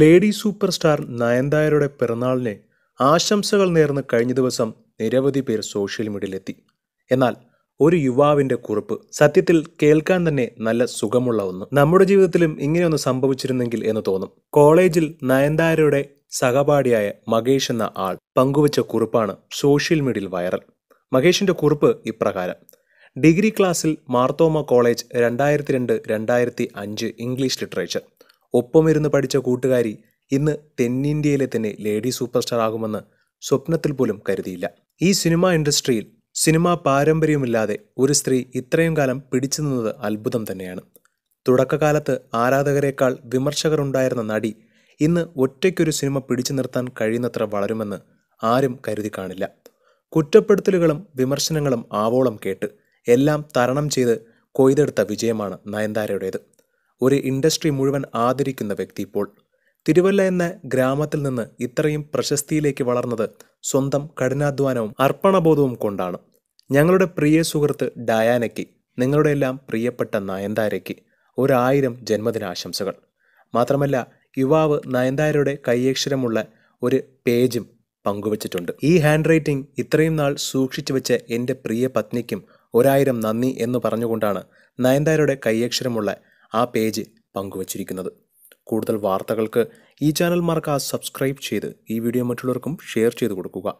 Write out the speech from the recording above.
lady super star നയൻതാരയുടെ പിറന്നാളിന് ആശംസകൾ നേർന്ന് കഴിഞ്ഞ ദിവസം നിരവധി പേർ സോഷ്യൽ മീഡിയയിലെത്തി എന്നാൽ ഒരു യുവാവിൻ്റെ കുറിപ്പ് സത്യത്തിൽ കേൾക്കാൻ തന്നെ നല്ല സുഖമുള്ള ഒന്ന് നമ്മുടെ ജീവിതത്തിലും ഇങ്ങനെയൊന്ന് സംഭവിച്ചിരുന്നെങ്കിൽ എന്ന് തോന്നും കോളേജിൽ നയൻതാരയുടെ സഹപാഠിയായ മകേഷ് എന്ന ആൾ പങ്കുവച്ച കുറിപ്പാണ് സോഷ്യൽ മീഡിയയിൽ വൈറൽ മകേഷിൻ്റെ കുറിപ്പ് ഇപ്രകാരം ഡിഗ്രി ക്ലാസ്സിൽ മാർത്തോമ കോളേജ് രണ്ടായിരത്തി രണ്ട് രണ്ടായിരത്തി അഞ്ച് ഇംഗ്ലീഷ് ലിറ്ററേച്ചർ ഒപ്പമിരുന്ന് പഠിച്ച കൂട്ടുകാരി ഇന്ന് തെന്നിന്ത്യയിലെ തന്നെ ലേഡി സൂപ്പർ സ്റ്റാർ ആകുമെന്ന് സ്വപ്നത്തിൽ പോലും കരുതിയില്ല ഈ സിനിമ ഇൻഡസ്ട്രിയിൽ സിനിമാ പാരമ്പര്യമില്ലാതെ ഒരു സ്ത്രീ ഇത്രയും കാലം പിടിച്ചു നിന്നത് അത്ഭുതം തന്നെയാണ് തുടക്കകാലത്ത് ആരാധകരെക്കാൾ വിമർശകർ ഉണ്ടായിരുന്ന നടി ഇന്ന് ഒറ്റയ്ക്കൊരു സിനിമ പിടിച്ചു നിർത്താൻ കഴിയുന്നത്ര വളരുമെന്ന് ആരും കരുതി കാണില്ല കുറ്റപ്പെടുത്തലുകളും വിമർശനങ്ങളും ആവോളം കേട്ട് എല്ലാം തരണം ചെയ്ത് കൊയ്തെടുത്ത വിജയമാണ് നയൻതാരയുടേത് ഒരു ഇൻഡസ്ട്രി മുഴുവൻ ആദരിക്കുന്ന വ്യക്തി ഇപ്പോൾ തിരുവല്ല എന്ന ഗ്രാമത്തിൽ നിന്ന് ഇത്രയും പ്രശസ്തിയിലേക്ക് വളർന്നത് സ്വന്തം കഠിനാധ്വാനവും അർപ്പണബോധവും കൊണ്ടാണ് ഞങ്ങളുടെ പ്രിയ സുഹൃത്ത് ഡയാനയ്ക്ക് നിങ്ങളുടെ എല്ലാം പ്രിയപ്പെട്ട നയൻതാരയ്ക്ക് ഒരായിരം ജന്മദിനാശംസകൾ മാത്രമല്ല യുവാവ് നയൻതാരയുടെ കയ്യക്ഷരമുള്ള ഒരു പേജും പങ്കുവച്ചിട്ടുണ്ട് ഈ ഹാൻഡ് റൈറ്റിംഗ് ഇത്രയും നാൾ സൂക്ഷിച്ചു വെച്ച എൻ്റെ പ്രിയ പത്നിക്കും ഒരായിരം നന്ദി എന്ന് പറഞ്ഞുകൊണ്ടാണ് നയൻതാരയുടെ കയ്യക്ഷരമുള്ള ആ പേജ് പങ്കുവച്ചിരിക്കുന്നത് കൂടുതൽ വാർത്തകൾക്ക് ഈ ചാനൽ മറക്കാതെ സബ്സ്ക്രൈബ് ചെയ്ത് ഈ വീഡിയോ മറ്റുള്ളവർക്കും ഷെയർ ചെയ്ത് കൊടുക്കുക